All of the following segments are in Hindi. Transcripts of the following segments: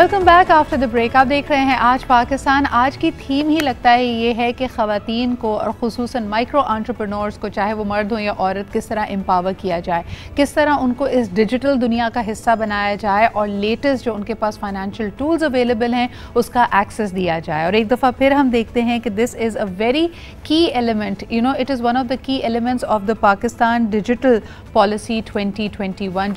Welcome back after the break आप देख रहे हैं आज पाकिस्तान आज की थीम ही लगता है ये है कि खातन को और खसूस माइक्रो आंट्रप्रनोर्स को चाहे वो मर्द हों या औरत किस तरह एम्पावर किया जाए किस तरह उनको इस डिजिटल दुनिया का हिस्सा बनाया जाए और लेटेस्ट जो उनके पास फाइनेंशियल टूल्स अवेलेबल हैं उसका एक्सेस दिया जाए और एक दफ़ा फिर हम देखते हैं कि this is a very key element you know it is one of the key elements of the Pakistan digital policy twenty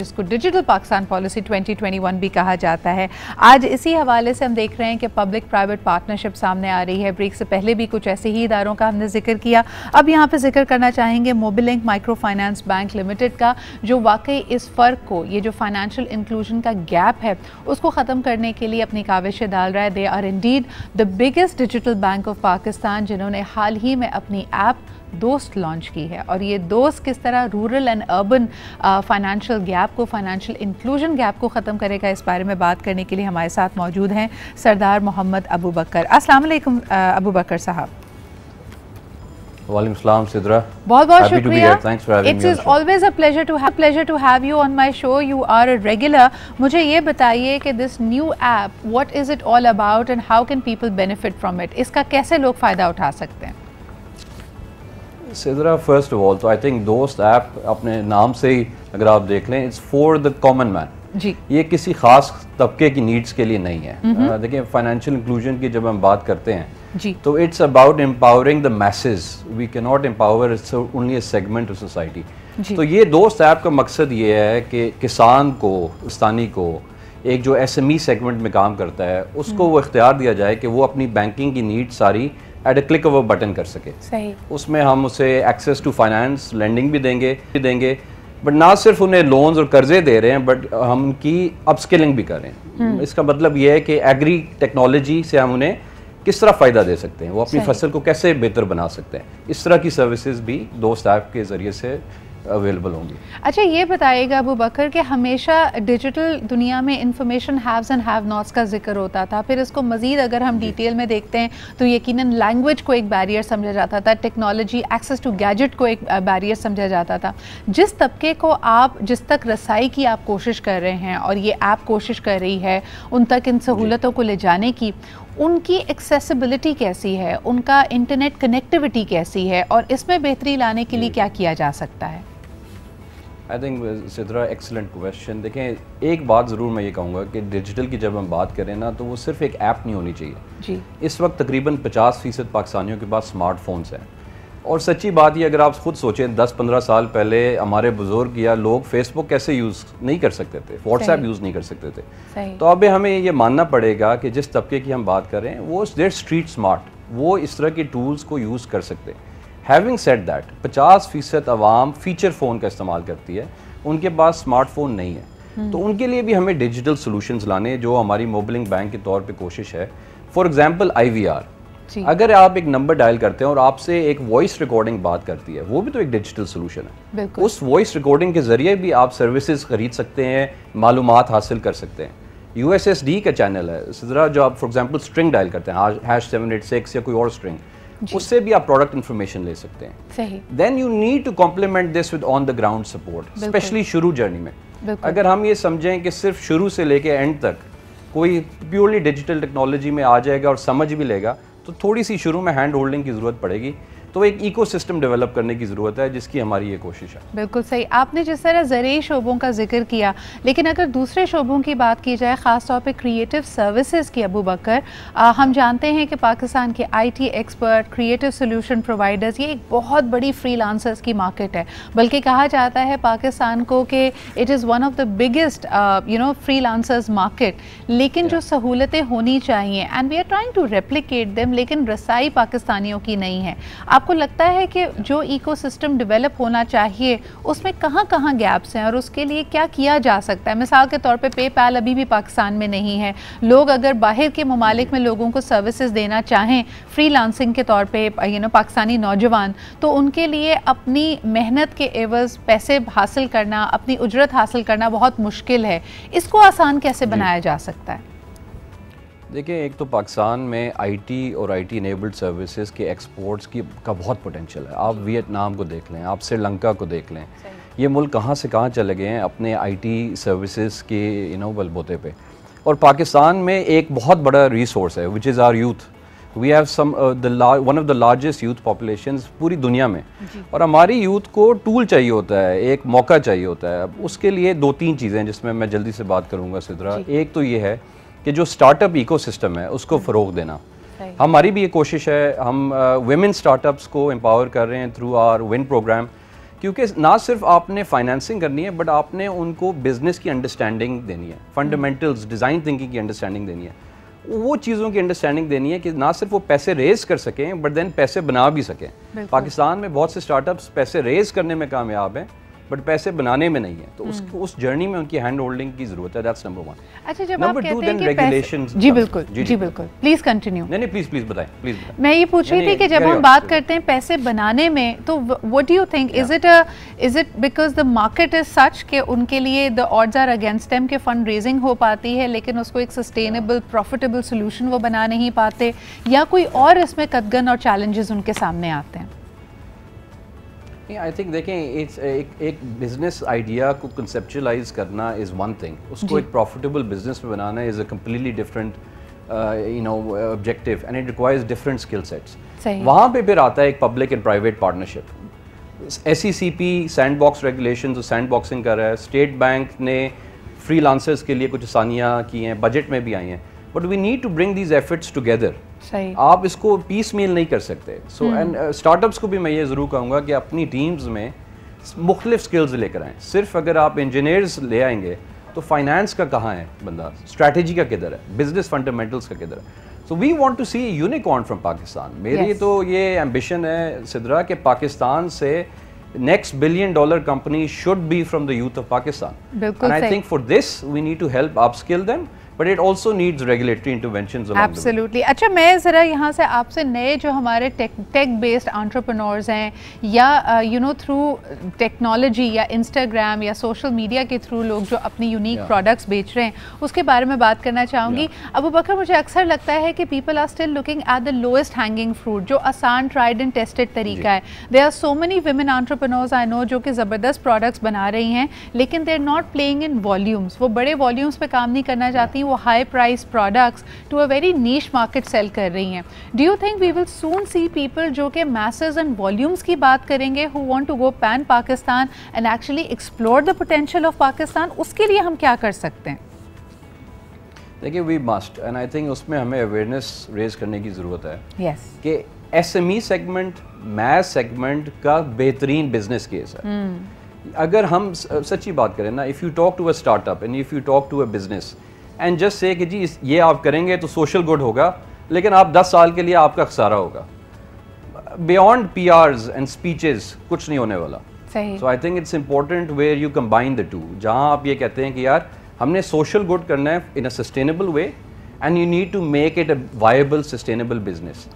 जिसको डिजिटल पाकिस्तान पॉलिसी ट्वेंटी भी कहा जाता है आज इसी हवाले से हम देख रहे हैं कि पब्लिक प्राइवेट पार्टनरशिप सामने आ रही है ब्रेक से पहले भी कुछ ऐसे ही इदारों का हमने जिक्र किया अब यहाँ पर जिक्र करना चाहेंगे Mobilink micro finance bank limited का जो वाकई इस फ़र्क को ये जो फाइनेंशियल इंक्लूजन का गैप है उसको ख़त्म करने के लिए अपनी काविशें डाल रहा है they are indeed the biggest digital bank of Pakistan जिन्होंने हाल ही में अपनी ऐप दोस्त लॉन्च की है और ये दोस्त किस तरह rural and urban financial gap को फाइनेंशियल इंक्लूजन गैप को ख़त्म करेगा इस बारे में बात करने के लिए हमारे साथ मौजूद हैं सरदार मोहम्मद अबू बकर असलम uh, अबू बकर साहब बहुत शुक्रिया मुझे ये बताइए कि this new app what is it all about and how can people benefit from it इसका कैसे लोग फ़ायदा उठा सकते हैं सिदरा फर्स्ट ऑफ ऑल तो आई थिंक दोस्त ऐप अपने नाम से ही अगर आप देख लें it's for the common man जी ये किसी खास तबके की नीड्स के लिए नहीं है देखिए फाइनेंशियल इंक्लूजन की जब हम बात करते हैं जी तो it's about empowering the message we can not empower it's only a segment of society तो ये दोस्त ऐप का मकसद ये है कि किसान को स्थानी को एक जो एसएमई सेगमेंट में काम करता है उसको हम्म। वो इख्तियार दिया जाए कि वो अपनी बैंकिंग की नीड सारी at a click of a button कर सके सही उसमें हम उसे एक्सेस टू फाइनेंस लैंडिंग भी देंगे भी देंगे बट ना सिर्फ उन्हें लोन्स और कर्जे दे रहे हैं बट हम उनकी अपस्किलिंग भी कर रहे हैं हम्म। इसका मतलब यह है कि एग्री टेक्नोलॉजी से हम उन्हें किस तरह फ़ायदा दे सकते हैं वो अपनी फसल को कैसे बेहतर बना सकते हैं इस तरह की सर्विसेज भी दोस्त ऐप के ज़रिए से अवेलेबल होंगी अच्छा ये बताइएगा अबू बकर कि हमेशा डिजिटल दुनिया में information haves and have nots का जिक्र होता था फिर इसको मज़ीद अगर हम डिटेल में देखते हैं तो यकीनन लैंग्वेज को एक बैरियर समझा जाता था टेक्नोलॉजी एक्सेस टू गैजेट को एक बैरियर समझा जाता था जिस तबके को आप जिस तक रसाई की आप कोशिश कर रहे हैं और ये ऐप कोशिश कर रही है उन तक इन सहूलतों को ले जाने की उनकी एक्सेसिबिलिटी कैसी है उनका इंटरनेट कनेक्टिविटी कैसी है और इसमें बेहतरी लाने के लिए क्या किया जा सकता है I think Sitara excellent question देखें एक बात ज़रूर मैं ये कहूँगा कि डिजिटल की जब हम बात करें ना तो वो सिर्फ एक ऐप नहीं होनी चाहिए जी इस वक्त तकरीबन 50 फीसद पाकिस्तानियों के पास स्मार्टफोन्स हैं और सच्ची बात ये अगर आप खुद सोचें 10-15 साल पहले हमारे बुज़ुर्ग या लोग फेसबुक कैसे यूज़ नहीं कर सकते थे व्हाट्सएप यूज़ नहीं कर सकते थे तो अब हमें ये मानना पड़ेगा कि जिस तबके की हम बात करें वो देर स्ट्रीट स्मार्ट वो इस तरह के टूल्स को यूज़ कर सकते हैं हैविंग सेट दैट 50 फीसद आवाम फीचर फ़ोन का इस्तेमाल करती है उनके पास स्मार्टफोन नहीं है तो हम्म। उनके लिए भी हमें डिजिटल सोल्यूशन लाने जो हमारी मोबलिंग बैंक के तौर पर कोशिश है for example I we are अगर आप एक नंबर डायल करते हैं और आपसे एक वॉइस रिकॉर्डिंग बात करती है वो भी तो एक डिजिटल सोल्यूशन है उस वॉइस रिकॉर्डिंग के जरिए भी आप सर्विस खरीद सकते हैं मालूम हासिल कर सकते हैं यू का चैनल है जो आप फॉर एग्जाम्पल स्ट्रिंग डायल करते हैं हैश सेवन एट सिक्स या कोई और स्ट्रिंग उससे भी आप प्रोडक्ट इन्फॉर्मेशन ले सकते हैं सही then you need to complement this with on the ground support specially शुरू जर्नी में अगर हम ये समझें कि सिर्फ शुरू से लेके एंड तक कोई प्योरली डिजिटल टेक्नोलॉजी में आ जाएगा और समझ भी लेगा तो थोड़ी सी शुरू में हैंड होल्डिंग की ज़रूरत पड़ेगी तो एक इकोसिस्टम डेवलप करने की ज़रूरत है जिसकी हमारी ये कोशिश है बिल्कुल सही आपने जिस तरह ज़रिए शोबों का जिक्र किया लेकिन अगर दूसरे शोबों की बात की जाए ख़ास तौर क्रिएटिव सर्विस की अबू बकर हम जानते हैं कि पाकिस्तान के I T expert creative solution providers ये एक बहुत बड़ी लांसर्स की मार्केट है बल्कि कहा जाता है पाकिस्तान को कि it is one of the biggest you know free market लेकिन जो सहूलतें होनी चाहिए and we are trying to replicate them लेकिन रसाई पाकिस्तानियों की नहीं है आपको लगता है कि जो इकोसिस्टम डेवलप होना चाहिए उसमें कहाँ कहाँ गैप्स हैं और उसके लिए क्या किया जा सकता है मिसाल के तौर पे पेपैल अभी भी पाकिस्तान में नहीं है लोग अगर बाहर के ममालिक में लोगों को सर्विसेज देना चाहें फ्री के तौर पर यू नो पाकिस्तानी नौजवान तो उनके लिए अपनी मेहनत के एवज़ पैसे हासिल करना अपनी उजरत हासिल करना बहुत मुश्किल है इसको आसान कैसे बनाया जा सकता है देखिए एक तो पाकिस्तान में आईटी और आईटी इनेबल्ड सर्विसेज के एक्सपोर्ट्स की का बहुत पोटेंशियल है आप वियतनाम को देख लें आप श्रीलंका को देख लें ये मुल्क कहाँ से कहाँ चले गए हैं अपने आईटी सर्विसेज के यू नो बलबोते पे और पाकिस्तान में एक बहुत बड़ा रिसोर्स है which is our youth we have some one of the largest youth population पूरी दुनिया में और हमारी यूथ को टूल चाहिए होता है एक मौका चाहिए होता है उसके लिए दो तीन चीज़ें जिसमें मैं जल्दी से बात करूँगा सिद्रा एक तो ये है कि जो स्टार्टअप इकोसिस्टम है उसको hmm. फ़रोग देना हमारी भी ये कोशिश है हम वेमेन स्टार्टअप्स को एम्पावर कर रहे हैं थ्रू आर विन प्रोग्राम क्योंकि ना सिर्फ आपने फाइनेंसिंग करनी है बट आपने उनको बिज़नेस की अंडरस्टैंडिंग देनी है फंडामेंटल्स डिज़ाइन थिंकिंग की अंडरस्टैंडिंग देनी है वो चीज़ों की अंडरस्टैंडिंग देनी है कि ना सिर्फ वो पैसे रेज कर सकें बट देन पैसे बना भी सकें पाकिस्तान में बहुत से स्टार्टअप्स पैसे रेज करने में कामयाब हैं बट पैसे बनाने में नहीं है तो उस हम्म। उस जर्नी में उनकी हैंड होल्डिंग की जरूरत है दैट्स नंबर 1 अच्छा जब आप कहते हैं कि रेगुलेशंस जी बिल्कुल जी, जी बिल्कुल प्लीज कंटिन्यू नहीं नहीं प्लीज प्लीज बताएं प्लीज बताएं मैं ये पूछ रही थी कि जब हम बात करते हैं पैसे बनाने में तो what do you think is it a is it because the market is such कि उनके लिए the odds are against them कि फंड रेजिंग हो पाती है लेकिन उसको एक सस्टेनेबल प्रॉफिटेबल सॉल्यूशन वो बना नहीं पाते या कोई और इसमें कदगन और चैलेंजेस उनके सामने आते हैं आई थिंक देखें इट्स एक एक बिजनेस आइडिया को कंसेप्चुलाइज करना इज़ वन थिंग उसको एक प्रॉफिटेबल बिजनेस में बनाना is a completely different you know objective and it requires different skill sets वहाँ पे फिर आता है एक public and private partnership S C C P sandbox regulation जो सैंड बॉक्सिंग कर रहा है स्टेट बैंक ने फ्री के लिए कुछ आसानियाँ की हैं बजट में भी आई हैं but we need to bring these efforts together आप इसको पीस मेल नहीं कर सकते सो एंड स्टार्टअप्स को भी मैं ये ज़रूर कहूँगा कि अपनी टीम्स में मुख्तफ स्किल्स लेकर आएँ सिर्फ अगर आप इंजीनियर्स ले आएंगे तो फाइनेंस का कहाँ है बंदा स्ट्रैटेजी का किधर है बिजनेस फंडामेंटल्स का किधर है so we want to see unicorn from Pakistan मेरी yes. तो ये एम्बिशन है सिद्रा कि पाकिस्तान से next billion dollar company should be from the youth of Pakistan I think for this we need to help upskill them but it also needs regulatory intervention absolutely अच्छा मैं ज़रा यहाँ से आपसे नए जो हमारे टेक बेस्ड आंट्रप्रनोर्स हैं या यू नो थ्रू टेक्नोलॉजी या इंस्टाग्राम या सोशल मीडिया के थ्रू लोग जो अपनी यूनिक प्रोडक्ट्स बेच रहे हैं उसके बारे में बात करना चाहूँगी अबू बकर मुझे अक्सर लगता है कि people are still looking at the lowest hanging fruit जो आसान ट्राइड एंड टेस्टेड तरीका है they are so many women entrepreneurs I know जो कि ज़बरदस्त प्रोडक्ट्स बना रही हैं लेकिन they are not playing in volumes वो बड़े वॉल्यूम्स पे काम नहीं करना चाहती वो high price products to a very niche market sell कर रही हैं do you think we will soon see people जो कि मैसेज एंड वॉल्यूम्स की बात करेंगे who want to go pan Pakistan and actually explore the potential of Pakistan उसके लिए हम क्या कर सकते हैं देखिए we must and I think उसमें हमें अवेयरनेस रेज करने की ज़रूरत है yes. कि S M E segment mass segment का बेहतरीन बिजनेस केस है hmm. अगर हम सच्ची बात करें ना if you talk to a startup and if you talk to a business and just say कि जी ये आप करेंगे तो सोशल गुड होगा लेकिन आप 10 साल के लिए आपका खसारा होगा beyond P Rs and speeches कुछ नहीं होने वाला so I think it's important where you combine the two जहाँ आप ये कहते हैं कि यार हमने सोशल गुड करना है in a sustainable way and you need to make it a viable sustainable business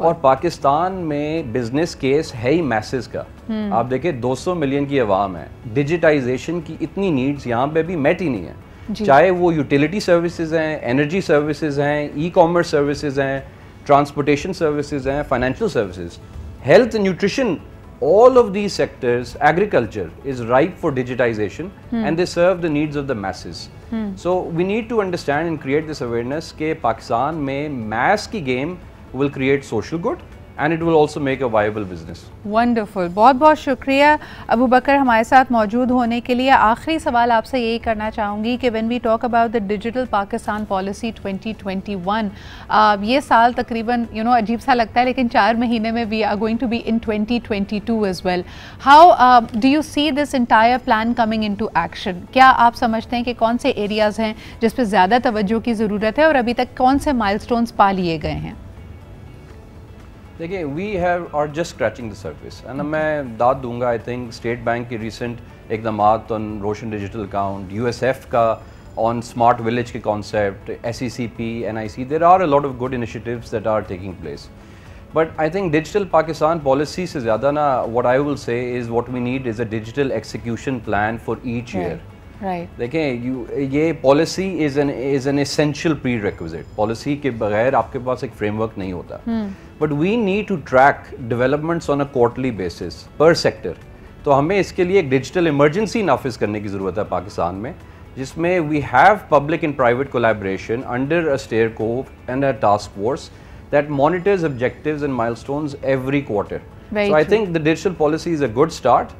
और पाकिस्तान में बिजनेस केस है ही मैसेज का hmm. आप देखिए 200 मिलियन की आवाम है डिजिटाइजेशन की इतनी नीड्स यहाँ पे भी मेट ही नहीं है चाहे वो यूटिलिटी सर्विसेज हैं एनर्जी सर्विसेज हैं ई कॉमर्स सर्विसेज हैं ट्रांसपोर्टेशन सर्विसेज हैं financial services health nutrition all of these sectors agriculture is right for digitization and they serve the needs of the masses so we need to understand and create this awareness के पाकिस्तान में मैथ की game will create social good and it will also make a viable business wonderful बहुत बहुत शुक्रिया अबू बकर हमारे साथ मौजूद होने के लिए आखिरी सवाल आपसे यही करना चाहूँगी कि when we talk about the digital Pakistan policy 2021 uh, ये साल तकरीबन यू नो अजीब सा लगता है लेकिन चार महीने में we are going to be in 2022 as well how do you see this entire plan coming into action क्या आप समझते हैं कि कौन से एरियाज़ हैं जिसपे ज़्यादा तवज्जो की ज़रूरत है और अभी तक कौन से माइल स्टोन्स पा लिए गए हैं We we have are just scratching the surface and मैं दाद दूंगा आई थिंक स्टेट बैंक की रिसेंट इकदाम on Roshan digital account you on smart village concept, SECP, NIC, there are a lot of good initiatives that are taking place. But I think digital Pakistan policies se what I will say is what we need is a digital execution plan for each year. देखें यू ये policy is an is an essential prerequisite policy के बगैर आपके पास एक फ्रेमवर्क नहीं होता but we need to track developments on a quarterly basis पर सेक्टर तो हमें इसके लिए एक डिजिटल इमरजेंसी नाफिज करने की ज़रूरत है पाकिस्तान में जिसमें we have public and private collaboration under a steerco and a task force that monitors objective and mile every every quarter so true. I think the digital policy is a good start,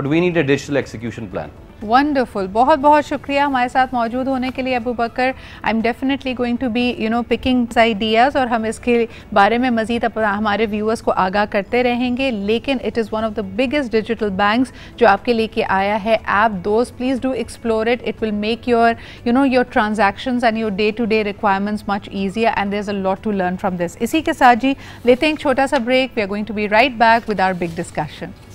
but we need a digital wonderful बहुत बहुत शुक्रिया हमारे साथ मौजूद होने के लिए Abu Bakar I am definitely going to be you know picking ideas और हम इसके बारे में मज़ीद हमारे व्यूअर्स को आगाह करते रहेंगे लेकिन it is one of the biggest digital banks जो आपके लेके आया है ऐप दोस्त please do explore it it will make your you know your transactions and your day to day requirements much easier and there is a lot to learn from this इसी के साथ जी लेते हैं एक छोटा सा break we are going to be right back with our big discussion